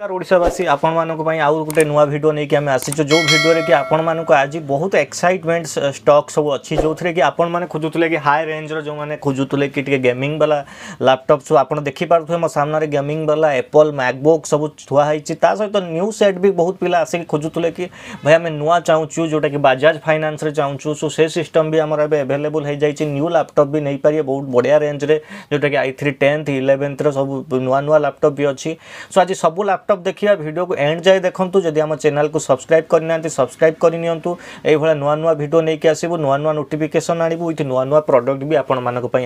नमस्कार ओडावासी आपण आउ गोटे नुआ भिड नहीं आम आसीचु जो भिडे कि आपण आज बहुत एक्साइटमेंट स्टक् सब अच्छी जो थे कि आपण खोजुले कि हाई रेंजर जो मैंने खोजुले कि गेमिंग बाला लैपटप सब आप देखिपे मो सामने गेमिंग बाला एपल मैकबुक सब थुआई सहित न्यू सेट भी बहुत पिला आसिक खोजुले कि भाई आम नुआ चाहूँ जोटा कि बजाज फाइनान्स चाहूँ सो से सिस्टम भी आमर एवं एभेलेबुल हो न्यू लैपटप भी नहीं पारे बहुत बढ़िया रेंज जोटा कि आई थ्री टेन्थ इलेवेन्थर सब नुआ नुआ लैपटप भी अच्छी सो आज सब लैपटप ল্যাপটপ দেখিবা ভিডিওকে এন্ড যায় দেখন্তু যদি আমার চ্যানেলকে সবসক্রাইব করে না সবসক্রাইব করে নিয়ন্তু এইভাবে নূয়া নূয়া ভিডিও নেইকি আসিবু নূয়া নূয়া নোটিফিকেসন আনিবু উইথ নূয়া নূয়া প্রডক্ট বি আপনার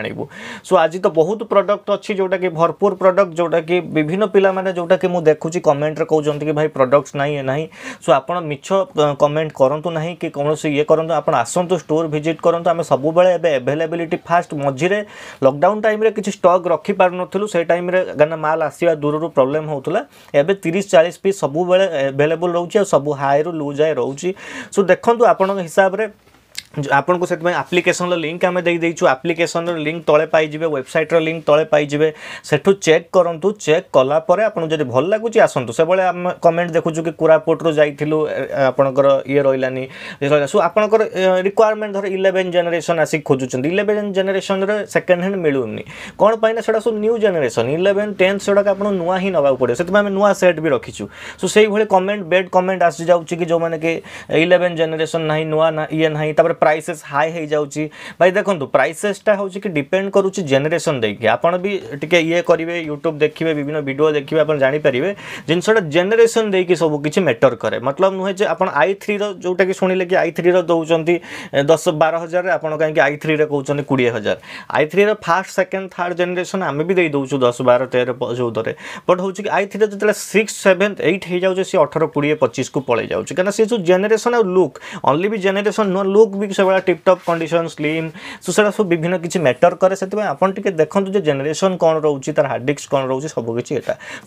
আনিবু সো আজি তো বহুত প্রডক্ট অছি যেটা কি ভরপুর প্রডক্ট যেটা কি বিভিন্ন পিলা মানে যেটা কি মু দেখুছি কমেন্টরে কৌছন্তি কি ভাই প্রডক্টস নাই এ নাই সো আপন মিছ কমেন্ট করন্তু নাই কি কোনসি ইয়ে করন্তু আপন আসন্তু স্টোর ভিজিট করন্তু আমি সবুবেলে এবে এভেলেবিলিটি ফার্স্ট মঝিরে লকডাউন টাইমরে কিছু স্টক রখি পারু নথিলু সেই টাইমরে কারণ মাল আসিবা দূরରୁ প্রবলেম হোউতলা ଏବେ ତିରିଶ ଚାଳିଶ ପିସ୍ ସବୁବେଳେ ଆଭେଲେବୁଲ୍ ରହୁଛି ଆଉ ସବୁ ହାଇରୁ ଲୁ ଯାଏ ରହୁଛି ସୋ ଦେଖନ୍ତୁ ଆପଣଙ୍କ ହିସାବରେ ଆପଣଙ୍କୁ ସେଥିପାଇଁ ଆପ୍ଲିକେସନର ଲିଙ୍କ୍ ଆମେ ଦେଇଦେଇଛୁ ଆପ୍ଲିକେସନର ଲିଙ୍କ୍ ତଳେ ପାଇଯିବେ ୱେବସାଇଟ୍ର ଲିଙ୍କ୍ ତଳେ ପାଇଯିବେ ସେଠୁ ଚେକ୍ କରନ୍ତୁ ଚେକ୍ କଲା ପରେ ଆପଣଙ୍କୁ ଯଦି ଭଲ ଲାଗୁଛି ଆସନ୍ତୁ ସେଭଳି ଆମେ କମେଣ୍ଟ ଦେଖୁଛୁ କି କୋରାପୁଟରୁ ଯାଇଥିଲୁ ଆପଣଙ୍କର ଇଏ ରହିଲାନି ସୋ ଆପଣଙ୍କର ରିକ୍ୱାରମେଣ୍ଟ ଧର ଇଲେଭେନ୍ ଜେନେରେସନ୍ ଆସିକି ଖୋଜୁଛନ୍ତି ଇଲେଭେନ୍ ଜେନେରେସନ୍ରେ ସେକେଣ୍ଡ ହ୍ୟାଣ୍ଡ ମିଳୁନି କ'ଣ ପାଇଁ ନା ସେଟା ସବୁ ନ୍ୟୁ ଜେନେରେସନ୍ ଇଲେଭେନ୍ ଟେନ୍ଥ ସେଗୁଡ଼ାକ ଆପଣ ନୂଆ ହିଁ ନେବାକୁ ପଡ଼ିବ ସେଥିପାଇଁ ଆମେ ନୂଆ ସେଟ୍ ବି ରଖିଛୁ ସୋ ସେଇଭଳି କମେଣ୍ଟ ବେଡ୍ କମେଣ୍ଟ ଆସିଯାଉଛି କି ଯେଉଁମାନେ କି ଇଲେଭେନ୍ ଜେନେରେସନ୍ ନାହିଁ ନୂଆ ଇଏ ନାହିଁ ତାପରେ प्राइसेस हाई हो जाए भाई देखो प्राइसेसटा हो कि डिपेंड करुँ जेनेसन देखिए आपड़ भी टी ई करेंगे यूट्यूब देखिए विभिन्न भिड देखिए आप जानपरेंगे जिनसटा जेनेसन दे कि सबकि मैटर कै मतलब नुहे आप आई थ्री रोटा कि शुणिले कि आई थ्री रोच्च दस बार हजार आप कहीं आई थ्री कौन कोड़े हजार आई थ्री रस्ट सेकेंड थार्ड जेनेसन आम भी देदेच दस बार तेरह चौदह बट हूँ कि आई थ्री जो सिक्स सेवेन्थ एट हो जाए अठर कोड़े पचीस को पलि जाऊँ कहीं जेनेसन आउ लुक ओनली भी जेनेसन नुआ लुक् भी कि सब टिपटप कंडीशन स्लीम सो सब विभिन्न किसी मैटर कैसे से देखते जेनेसन कौन रोच तार हार्ड डिस्क कौन रोचे सबकि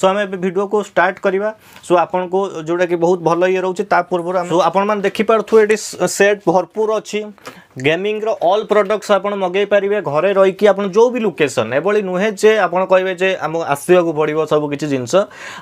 सो आम भिडियो को स्टार्ट करवा सो आपको जोटा कि बहुत भल ई रोचे पूर्व आप देखिपे सेट भरपूर अच्छी ଗେମିଂର ଅଲ୍ ପ୍ରଡକ୍ଟସ୍ ଆପଣ ମଗାଇ ପାରିବେ ଘରେ ରହିକି ଆପଣ ଯେଉଁ ବି ଲୋକେସନ୍ ଏଭଳି ନୁହେଁ ଯେ ଆପଣ କହିବେ ଯେ ଆମକୁ ଆସିବାକୁ ପଡ଼ିବ ସବୁ କିଛି ଜିନିଷ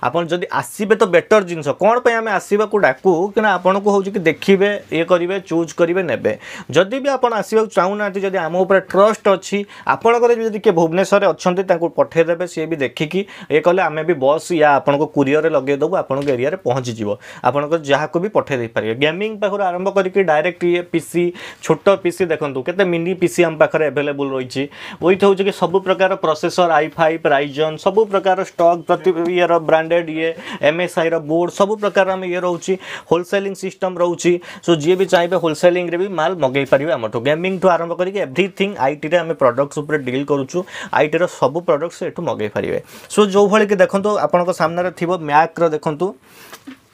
ଆପଣ ଯଦି ଆସିବେ ତ ବେଟର୍ ଜିନିଷ କ'ଣ ପାଇଁ ଆମେ ଆସିବାକୁ ଡାକୁ କିନା ଆପଣଙ୍କୁ ହେଉଛି କି ଦେଖିବେ ଇଏ କରିବେ ଚୁଜ୍ କରିବେ ନେବେ ଯଦି ବି ଆପଣ ଆସିବାକୁ ଚାହୁଁନାହାନ୍ତି ଯଦି ଆମ ଉପରେ ଟ୍ରଷ୍ଟ ଅଛି ଆପଣଙ୍କର ବି ଯଦି କିଏ ଭୁବନେଶ୍ୱରରେ ଅଛନ୍ତି ତାଙ୍କୁ ପଠାଇଦେବେ ସିଏ ବି ଦେଖିକି ଇଏ କଲେ ଆମେ ବି ବସ୍ ୟା ଆପଣଙ୍କ କୁରିଅରରେ ଲଗାଇଦେବୁ ଆପଣଙ୍କ ଏରିଆରେ ପହଞ୍ଚିଯିବ ଆପଣଙ୍କର ଯାହାକୁ ବି ପଠାଇ ଦେଇପାରିବେ ଗେମିଂ ପାଖରୁ ଆରମ୍ଭ କରିକି ଡାଇରେକ୍ଟ ଇଏ ପି ସି ଛୋଟ ପିସି ଦେଖନ୍ତୁ କେତେ ମିନି ପିସି ଆମ ପାଖରେ ଆଭେଲେବୁଲ୍ ରହିଛି ୱିଥ୍ ହେଉଛି କି ସବୁ ପ୍ରକାର ପ୍ରସେସର ଆଇ ଫାଇଭ୍ ରାଇଜନ୍ ସବୁ ପ୍ରକାର ଷ୍ଟକ୍ ପ୍ରତି ଇଏର ବ୍ରାଣ୍ଡେଡ଼ ଇଏ ଏମ୍ଏସ୍ଆଇର ବୋର୍ଡ଼ ସବୁ ପ୍ରକାର ଆମେ ଇଏ ରହୁଛି ହୋଲସେଲିଂ ସିଷ୍ଟମ୍ ରହୁଛି ସୋ ଯିଏ ବି ଚାହିଁବେ ହୋଲସେଲିଂରେ ବି ମାଲ୍ ମଗାଇ ପାରିବେ ଆମଠୁ ଗେମିଂଠୁ ଆରମ୍ଭ କରିକି ଏଭ୍ରିଥିଙ୍ଗ ଆଇଟିରେ ଆମେ ପ୍ରଡକ୍ଟସ୍ ଉପରେ ଡିଲ୍ କରୁଛୁ ଆଇଟିର ସବୁ ପ୍ରଡକ୍ଟସ୍ ଏଠୁ ମଗାଇ ପାରିବେ ସୋ ଯେଉଁଭଳି କି ଦେଖନ୍ତୁ ଆପଣଙ୍କ ସାମ୍ନାରେ ଥିବ ମ୍ୟାକ୍ର ଦେଖନ୍ତୁ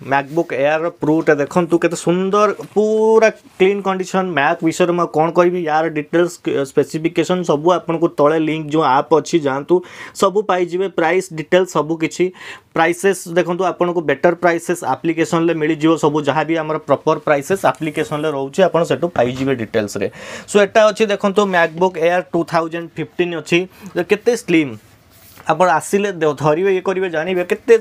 ମ୍ୟାକବୁକ୍ ଏୟାରର ପ୍ରୁଟା ଦେଖନ୍ତୁ କେତେ ସୁନ୍ଦର ପୁରା କ୍ଲିନ୍ କଣ୍ଡିସନ୍ ମ୍ୟାକ୍ ବିଷୟରେ ମୁଁ କ'ଣ କହିବି ୟାର ଡିଟେଲ୍ସ ସ୍ପେସିଫିକେସନ୍ ସବୁ ଆପଣଙ୍କୁ ତଳେ ଲିଙ୍କ୍ ଯେଉଁ ଆପ୍ ଅଛି ଯାଆନ୍ତୁ ସବୁ ପାଇଯିବେ ପ୍ରାଇସ୍ ଡିଟେଲ୍ସ ସବୁ କିଛି ପ୍ରାଇସେସ୍ ଦେଖନ୍ତୁ ଆପଣଙ୍କୁ ବେଟର୍ ପ୍ରାଇସେସ୍ ଆପ୍ଲିକେସନ୍ରେ ମିଳିଯିବ ସବୁ ଯାହା ବି ଆମର ପ୍ରପର୍ ପ୍ରାଇସେସ୍ ଆପ୍ଲିକେସନ୍ରେ ରହୁଛି ଆପଣ ସେଠୁ ପାଇଯିବେ ଡିଟେଲ୍ସରେ ସୋ ଏଟା ଅଛି ଦେଖନ୍ତୁ MacBook Air two thousand fifteen ଅଛି କେତେ ସ୍ଲିମ୍ आप आसिले धरवे ये करेंगे जानवे के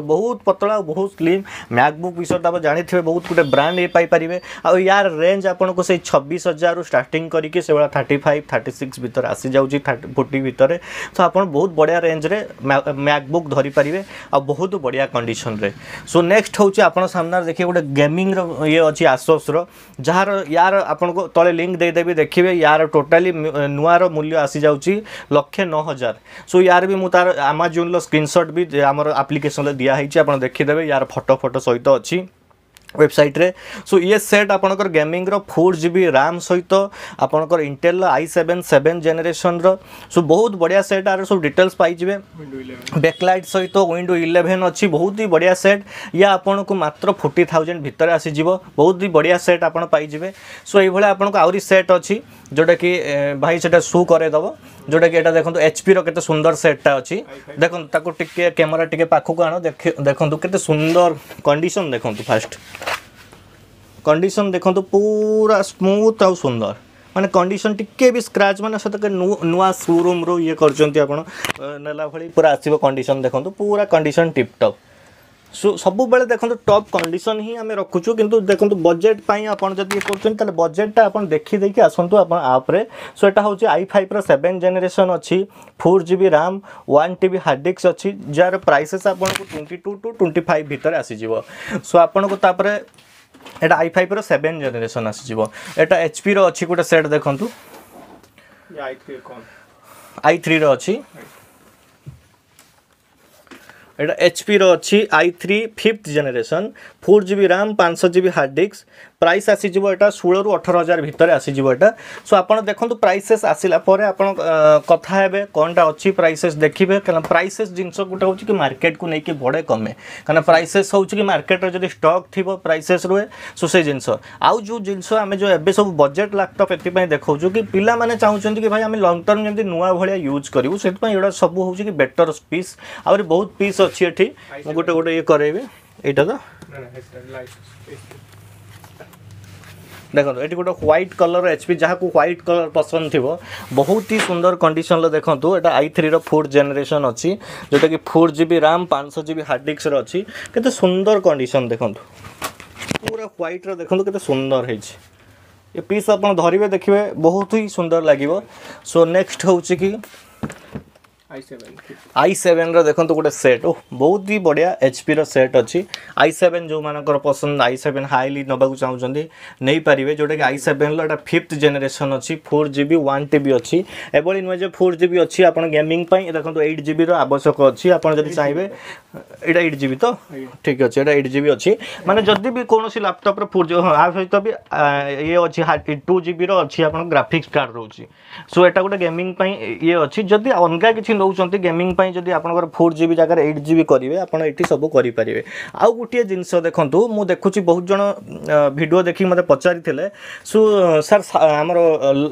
बहुत पतला बहुत स्लीम मैकबुक विषय तो आप जानते हैं बहुत गोटे ब्रांड ये पाई यार ऋज आपको छब्बीस हजार स्टार्ट करके से थर्टी फाइव थर्टी सिक्स भितर आसी जा फोर्टी भितर तो आप बहुत बढ़िया रेंज रे मैकबुक धरीपर आ बहुत बढ़िया कंडीशन रे सो नेक्स्ट हूँ आप देखिए गोटे गेमिंग ये अच्छी आसोस रहा यार आपको तले लिंक देदेवी देखिए यार टोटाली नूर मूल्य आसी जा लक्षे नौ हजार सो यार भी ମୁଁ ତାର ଆମାଜନ୍ର ସ୍କ୍ରିନସଟ୍ ବି ଆମର ଆପ୍ଲିକେସନ୍ରେ ଦିଆହେଇଛି ଆପଣ ଦେଖିଦେବେ ୟାର ଫଟୋ ଫଟୋ ସହିତ ଅଛି ୱେବସାଇଟ୍ରେ ସୋ ଇଏ ସେଟ୍ ଆପଣଙ୍କର ଗେମିଂର ଫୋର୍ ଜି ବି ରାମ୍ ସହିତ ଆପଣଙ୍କର ଇଣ୍ଟେଲ୍ର ଆଇ ସେଭେନ୍ ସେଭେନ୍ ଜେନେରେସନ୍ର ସୋ ବହୁତ ବଢ଼ିଆ ସେଟ୍ ଆର ସବୁ ଡିଟେଲ୍ସ ପାଇଯିବେ ବ୍ୟାକ୍ଲାଇଟ୍ ସହିତ ୱିଣ୍ଡୋ ଇଲେଭେନ୍ ଅଛି ବହୁତ ହି ବଢ଼ିଆ ସେଟ୍ ୟା ଆପଣଙ୍କୁ ମାତ୍ର ଫୋର୍ଟି ଥାଉଜେଣ୍ଡ ଭିତରେ ଆସିଯିବ ବହୁତ ହି ବଢ଼ିଆ ସେଟ୍ ଆପଣ ପାଇଯିବେ ସୋ ଏଇଭଳିଆ ଆପଣଙ୍କୁ ଆହୁରି ସେଟ୍ ଅଛି ଯେଉଁଟାକି ଭାଇ ସେଇଟା ସୁ କରେଇଦେବ ଯେଉଁଟାକି ଏଇଟା ଦେଖନ୍ତୁ ଏଚ୍ପିର କେତେ ସୁନ୍ଦର ସେଟ୍ଟା ଅଛି ଦେଖନ୍ତୁ ତାକୁ ଟିକେ କ୍ୟାମେରା ଟିକେ ପାଖକୁ ଆଣ ଦେଖନ୍ତୁ କେତେ ସୁନ୍ଦର କଣ୍ଡିସନ୍ ଦେଖନ୍ତୁ ଫାଷ୍ଟ କଣ୍ଡିସନ୍ ଦେଖନ୍ତୁ ପୁରା ସ୍ମୁଥ୍ ଆଉ ସୁନ୍ଦର ମାନେ କଣ୍ଡିସନ୍ ଟିକେ ବି ସ୍କ୍ରାଚ୍ ମାନେ ସେତକ ନୂଆ ସୋରୁମ୍ରୁ ଇଏ କରୁଛନ୍ତି ଆପଣ ନେଲା ଭଳି ପୁରା ଆସିବ କଣ୍ଡିସନ୍ ଦେଖନ୍ତୁ ପୁରା କଣ୍ଡିସନ୍ ଟିପଟପ୍ ସବୁବେଳେ ଦେଖନ୍ତୁ ଟପ୍ କଣ୍ଡିସନ୍ ହିଁ ଆମେ ରଖୁଛୁ କିନ୍ତୁ ଦେଖନ୍ତୁ ବଜେଟ୍ ପାଇଁ ଆପଣ ଯଦି ଇଏ କରୁଛନ୍ତି ତାହେଲେ ବଜେଟ୍ଟା ଆପଣ ଦେଖିଦେଇକି ଆସନ୍ତୁ ଆପଣ ଆପ୍ରେ ସୋ ଏଇଟା ହେଉଛି ଆଇ ଫାଇଭ୍ର ସେଭେନ୍ ଜେନେରେସନ୍ ଅଛି four G B RAM one T B hard disk ଅଛି ଯାହାର ପ୍ରାଇସେସ୍ ଆପଣଙ୍କୁ twenty two to twenty five ଭିତରେ ଆସିଯିବ ସୋ ଆପଣଙ୍କୁ ତାପରେ এটা আই ফাইভর সেভেন জেনেসন আসিযোগ এটা এচপির অছি গোটে সেট দেখুন আই থ্রি আই থ্রির অছি এটা ଏଚ୍ପିର ଅଛି I three fifth generation four G B RAM ପାଞ୍ଚଶହ G B hard disk price আসিযোগ এটা ষোলর অঠর হাজার ভিতরে আসিযোগ এটা সো আপনার দেখুন প্রাইসেস আসিলা পরে আপনার কথা হবে কোনটা অছি প্রাইসেস দেখবে কারণ প্রাইসেস জিনিস গোটে হচ্ছে কি মার্কেট কু নেই বড়ে কমে কারণ প্রাইসেস হচ্ছে কি মার্কেটর যদি স্টক থিব প্রাইসেস রুহে সো সেই জিনিস আউ যে জিনিস আমি যে এবে সব বজেট ল্যাপটপ এপাই দেখাচ্ছু কি পিলা মানে চাহুন কি ভাই আমি লং টর্ম যেমন নূয়া ভাইয়া ইউজ করবু সেপা এটা সব হচ্ছে কি বেটর পিস আহ বহুত পিস অছি এটি গোটে গোটে ইয়ে করাইবি এইটা তো দেখুন এটি গোটে হোয়াইট কলর এচপি যাহাকু হোয়াইট কলর পছন্দ থিব বহুত হি সুন্দর কন্ডিশনর দেখন্তু এটা আই থ্রির ফোর্থ জেনারেশন অছি যেটাকি ফোর জিবি রাম পাঁচশো জিবি হার্ড ডিস্কর অছি কেতে সুন্দর কন্ডিশন দেখন্তু পুরা হোয়াইটর দেখন্তু কেতে সুন্দর হয়েছে ଏ ପିସ୍ ଆପଣ ଧରିବେ ଦେଖିବେ ବହୁତ ହିଁ ସୁନ୍ଦର ଲାଗିବ ସୋ ନେକ୍ସଟ ହେଉଛି କି ଆଇ ସେଭେନ୍ର ଦେଖନ୍ତୁ ଗୋଟେ ସେଟ୍ ଓ ବହୁତ ହି ବଢ଼ିଆ ର ସେଟ୍ ଅଛି ଆଇ ସେଭେନ୍ ଯେଉଁମାନଙ୍କର ପସନ୍ଦ ଆଇ ସେଭେନ୍ ହାଇଲି ନେବାକୁ ଚାହୁଁଛନ୍ତି ନେଇପାରିବେ ଯେଉଁଟାକି ଆଇ ସେଭେନ୍ର ଏଇଟା ଫିଫ୍ଥ ଜେନେରେସନ୍ ଅଛି four G B one T B ଅଛି ଏଭଳି ନୁହେଁ ଯେ ଫୋର୍ ଜି ବି ଅଛି ଆପଣ ଗେମିଂ ପାଇଁ ଦେଖନ୍ତୁ ଏଇଟ୍ ଜିବିର ଆବଶ୍ୟକ ଅଛି ଆପଣ ଯଦି ଚାହିଁବେ এটা এইট জিবি তো ঠিক আছে এটা এইট জিবি ଅଛି ମାନେ ଯଦି ବି କୌଣସି ଲ୍ୟାପଟପ୍ର ଫୋର୍ ଜି ହଁ ଆ ସହିତ ବି ଇଏ ଅଛି ଟୁ ଜିବିର ଅଛି ଆପଣ ଗ୍ରାଫିକ୍ସ କାର୍ଡ଼ ରହୁଛି ସୋ ଏଟା ଗୋଟେ ଗେମିଂ ପାଇଁ ଇଏ ଅଛି ଯଦି ଅଲଗା କିଛି ନେଉଛନ୍ତି ଗେମିଂ ପାଇଁ ଯଦି ଆପଣଙ୍କର ଫୋର୍ ଜିବି ଜାଗାରେ ଏଇଟ୍ ଜିବି କରିବେ ଆପଣ ଏଠି ସବୁ କରିପାରିବେ ଆଉ ଗୋଟିଏ ଜିନିଷ ଦେଖନ୍ତୁ ମୁଁ ଦେଖୁଛି ବହୁତ ଜଣ ଭିଡ଼ିଓ ଦେଖିକି ମୋତେ ପଚାରିଥିଲେ ସୋ ସାର୍ ଆମର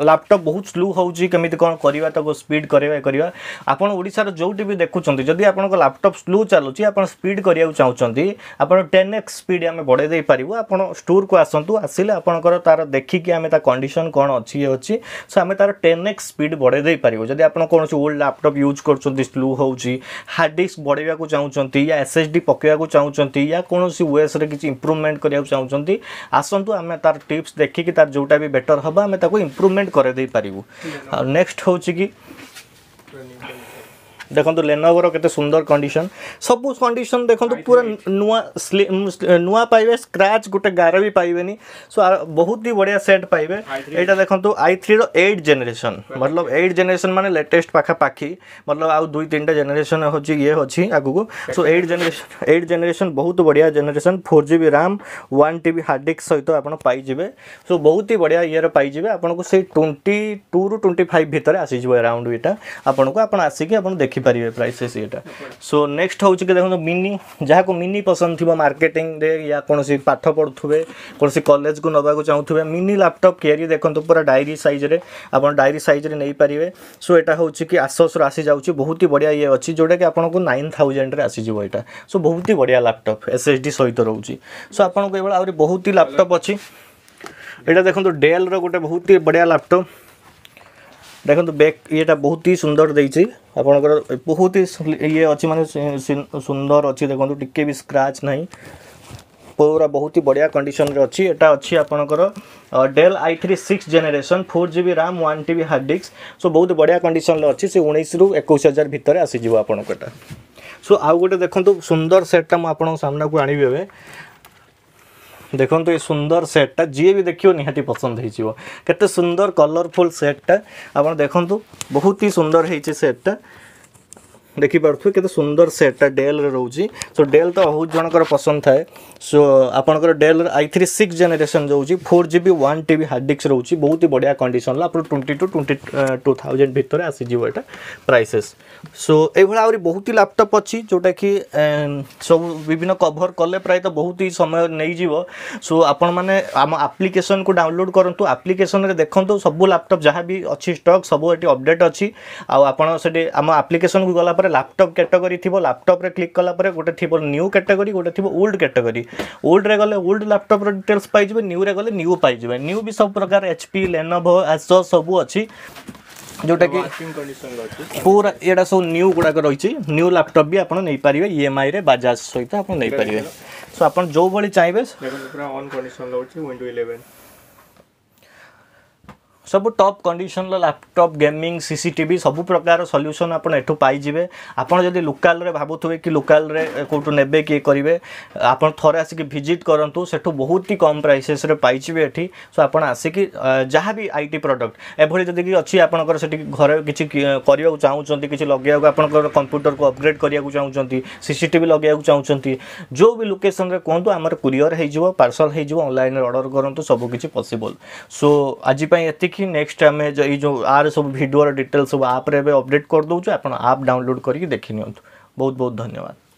ଲ୍ୟାପଟପ୍ ବହୁତ ସ୍ଲୋ ହେଉଛି କେମିତି କ'ଣ କରିବା ତାକୁ ସ୍ପିଡ଼ କରିବା କରିବା ଆପଣ ଓଡ଼ିଶାର ଯେଉଁଠି ବି ଦେଖୁଛନ୍ତି ଯଦି ଆପଣଙ୍କ ଲ୍ୟାପଟପ୍ ସ୍ଲୋ ଚାଲୁଛି ଆପଣ ଆପଣ ସ୍ପିଡ୍ କରିବାକୁ ଚାହୁଁଛନ୍ତି ଆପଣ ଟେନ୍ ଏକ୍ସ ସ୍ପିଡ୍ ଆମେ ବଢ଼େଇ ଦେଇପାରିବୁ ଆପଣ ଷ୍ଟୋରକୁ ଆସନ୍ତୁ ଆସିଲେ ଆପଣଙ୍କର ତା'ର ଦେଖିକି ଆମେ ତା କଣ୍ଡିସନ୍ କ'ଣ ଅଛି ଇଏ ଅଛି ସୋ ଆମେ ତା'ର ଟେନ୍ ଏକ୍ସ ସ୍ପିଡ୍ ବଢ଼େଇ ଦେଇପାରିବୁ ଯଦି ଆପଣ କୌଣସି ଓଲ୍ଡ ଲ୍ୟାପଟପ୍ ୟୁଜ୍ କରୁଛନ୍ତି ସ୍ଲୋ ହେଉଛି ହାର୍ଡ଼ ଡିସ୍କ ବଢ଼େଇବାକୁ ଚାହୁଁଛନ୍ତି ୟା ଏସ୍ ଏସ୍ ଡି ପକାଇବାକୁ ଚାହୁଁଛନ୍ତି ୟା କୌଣସି ୱେସ୍ରେ କିଛି ଇମ୍ପ୍ରୁଭମେଣ୍ଟ କରିବାକୁ ଚାହୁଁଛନ୍ତି ଆସନ୍ତୁ ଆମେ ତା'ର ଟିପ୍ସ ଦେଖିକି ତା'ର ଯେଉଁଟା ବି ବେଟର୍ ହେବ ଆମେ ତାକୁ ଇମ୍ପ୍ରୁଭମେଣ୍ଟ କରାଇ ଦେଇପାରିବୁ ଆଉ ନେକ୍ସଟ ହେଉଛି କି ଦେଖନ୍ତୁ ଲେନୋଭୋର କେତେ ସୁନ୍ଦର କଣ୍ଡିସନ୍ ସବୁ କଣ୍ଡିସନ୍ ଦେଖନ୍ତୁ ପୁରା ନୂଆ ନୂଆ ପାଇବେ ସ୍କ୍ରାଚ୍ ଗୋଟେ ଗାର ବି ପାଇବେନି ସୋ ବହୁତ ହି ବଢ଼ିଆ ସେଟ୍ ପାଇବେ ଏଇଟା ଦେଖନ୍ତୁ ଆଇ ଥ୍ରୀର ଏଇଟ୍ ଜେନେରେସନ୍ ମତଲବ ଏଇଟ୍ ଜେନେରେସନ୍ ମାନେ ଲେଟେଷ୍ଟ ପାଖାପାଖି ମତଲବ ଆଉ ଦୁଇ ତିନିଟା ଜେନେରେସନ୍ ହେଉଛି ଇଏ ଅଛି ଆଗକୁ so eight generation eight generation ବହୁତ ବଢ଼ିଆ generation four G B RAM one T B hard disk ସହିତ ଆପଣ ପାଇଯିବେ ସୋ ବହୁତ ହି ବଢ଼ିଆ ଇଏର ପାଇଯିବେ ଆପଣଙ୍କୁ ସେଇ ଟ୍ୱେଣ୍ଟି ଟୁରୁ ଟ୍ୱେଣ୍ଟି ଫାଇଭ୍ ଭିତରେ ଆସିଯିବ ଏରାଉଣ୍ଡ ଏଇଟା ଆପଣଙ୍କୁ ଆପଣ ଆସିକି ଆପଣ ଦେଖିବେ ଦେଖିପାରିବେ ପ୍ରାଇସେସ୍ ଇଏଟା ସୋ ନେକ୍ସଟ ହେଉଛି କି ଦେଖନ୍ତୁ ମିନି ଯାହାକୁ ମିନି ପସନ୍ଦ ଥିବ ମାର୍କେଟିଂରେ ୟା କୌଣସି ପାଠ ପଢ଼ୁଥିବେ କୌଣସି କଲେଜକୁ ନେବାକୁ ଚାହୁଁଥିବେ ମିନି ଲ୍ୟାପଟପ୍ କ୍ୟାରି ଦେଖନ୍ତୁ ପୁରା ଡାଇରୀ ସାଇଜ୍ରେ ଆପଣ ଡାଇରୀ ସାଇଜ୍ରେ ନେଇପାରିବେ ସୋ ଏଇଟା ହେଉଛି କି ଆସୋସର ଆସିଯାଉଛି ବହୁତ ହି ବଢ଼ିଆ ଇଏ ଅଛି ଯେଉଁଟାକି ଆପଣଙ୍କୁ ନାଇନ୍ ଥାଉଜେଣ୍ଡରେ ଆସିଯିବ ଏଇଟା ସୋ ବହୁତ ହି ବଢ଼ିଆ ଲ୍ୟାପଟପ୍ ଏସ୍ ଏସ୍ ଡି ସହିତ ରହୁଛି ସୋ ଆପଣଙ୍କୁ ଏଭଳି ଆହୁରି ବହୁତ ହି ଲ୍ୟାପଟପ୍ ଅଛି ଏଇଟା ଦେଖନ୍ତୁ ଡେଲ୍ର ଗୋଟେ ବହୁତ ହି ବଢ଼ିଆ ଲ୍ୟାପଟପ୍ ଦେଖନ୍ତୁ ବ୍ୟାକ୍ ଇଏଟା ବହୁତ ହି ସୁନ୍ଦର ଦେଇଛି ଆପଣଙ୍କର ବହୁତ ହି ଇଏ ଅଛି ମାନେ ସୁନ୍ଦର ଅଛି ଦେଖନ୍ତୁ ଟିକେ ବି ସ୍କ୍ରାଚ୍ ନାହିଁ ପୁରା ବହୁତ ହି ବଢ଼ିଆ କଣ୍ଡିସନରେ ଅଛି ଏଇଟା ଅଛି ଆପଣଙ୍କର Dell I three six generation four G B RAM one T B hard disk so ବହୁତ ବଢ଼ିଆ କଣ୍ଡିସନରେ ଅଛି ସେ ଉଣେଇଶରୁ ଏକୋଇଶ ହଜାର ଭିତରେ ଆସିଯିବ ଆପଣଙ୍କ ଏଇଟା ସୋ ଆଉ ଗୋଟେ ଦେଖନ୍ତୁ ସୁନ୍ଦର ସେଟ୍ଟା ମୁଁ ଆପଣଙ୍କ ସାମ୍ନାକୁ ଆଣିବି ଏବେ দেখুন এই সুন্দর সেটটা যিয়ে বি দেখব নিহতি পসন্দ হয়েছিল কেতে সুন্দর কলরফুল সেটটা আপনার দেখুন বহুত হি সুন্দর হয়েছে সেটটা ଦେଖିପାରୁଥିବେ କେତେ ସୁନ୍ଦର ସେଟ୍ଟା ଡେଲ୍ରେ ରହୁଛି ସୋ ଡେଲ୍ ତ ବହୁତ ଜଣଙ୍କର ପସନ୍ଦ ଥାଏ ସୋ ଆପଣଙ୍କର Dell I three six generation ରହୁଛି four G B one T B hard disk ରହୁଛି ବହୁତ ହି ବଢ଼ିଆ କଣ୍ଡିସନ୍ର ଆପଣ twenty to twenty two thousand ଭିତରେ ଆସିଯିବ ଏଇଟା ପ୍ରାଇସେସ୍ ସୋ ଏଇଭଳି ଆହୁରି ବହୁତ ହି ଲାପଟପ୍ ଅଛି ଯେଉଁଟାକି ସବୁ ବିଭିନ୍ନ କଭର୍ କଲେ ପ୍ରାୟତଃ ବହୁତ ହି ସମୟ ନେଇଯିବ ସୋ ଆପଣମାନେ ଆମ ଆପ୍ଲିକେସନ୍କୁ ଡାଉନଲୋଡ଼୍ କରନ୍ତୁ ଆପ୍ଲିକେସନ୍ରେ ଦେଖନ୍ତୁ ସବୁ ଲାପଟପ୍ ଯାହା ବି ଅଛି ଷ୍ଟକ୍ ସବୁ ଏଠି ଅପଡ଼େଟ୍ ଅଛି ଆଉ ଆପଣ ସେଠି ଆମ ଆପ୍ଲିକେସନ୍କୁ ଗଲା ପରେ তারপরে ল্যাপটপ ক্যাটেগরি থিব ল্যাপটপরে ক্লিক কলা পরে গোটে থিব নিউ ক্যাটেগরি গোটে থিব ওল্ড ক্যাটেগরি ওল্ডরে গলে ওল্ড ল্যাপটপর ডিটেলস পাইଯିବେ নিউরে গলে নিউ পাইଯିବେ নিউ ବି ସବୁ ପ୍ରକାର ଏଚ୍ ପି ଲେନୋଭୋ ଆସୋସ୍ ସବୁ ଅଛି ଯେଉଁଟାକି ପୁରା ଏଇଟା ସବୁ ନ୍ୟୁ ଗୁଡ଼ାକ ରହିଛି ନ୍ୟୁ ଲ୍ୟାପଟପ୍ ବି ଆପଣ ନେଇପାରିବେ ଇଏମ୍ଆଇରେ ବାଜାଜ ସହିତ ଆପଣ ନେଇପାରିବେ ସୋ ଆପଣ ଯେଉଁଭଳି ଚାହିଁବେ सब top condition laptop gaming CCTV सब प्रकार सल्यूसन आपठू पाई आपड़ी लोकाल भावुवे कि लोकाल कौटू ने किए करेंगे आप थे आसिक भिजिट करूँ से बहुत ही कम प्राइसेस पाइबे ये सो आप आसिक जहाँ भी आई टी प्रडक्ट एभली जदि अच्छी आपंकर घर किसी कर चाहते किसी लगे आप कंप्यूटर को अपग्रेड करा चाहते सीसीटी लगे चाहते जो भी लोकेसन में कहतु आम कुरीयर हो पार्सल होल अर्डर करूँ सबकि पसबल सो आजपाई एति बाकी नेक्स्ट टाइम में ये जो आर सब भिडर डिटेल सब आप्रे अपडेट करदे आप डाउनलोड करके देखी बहुत बहुत धन्यवाद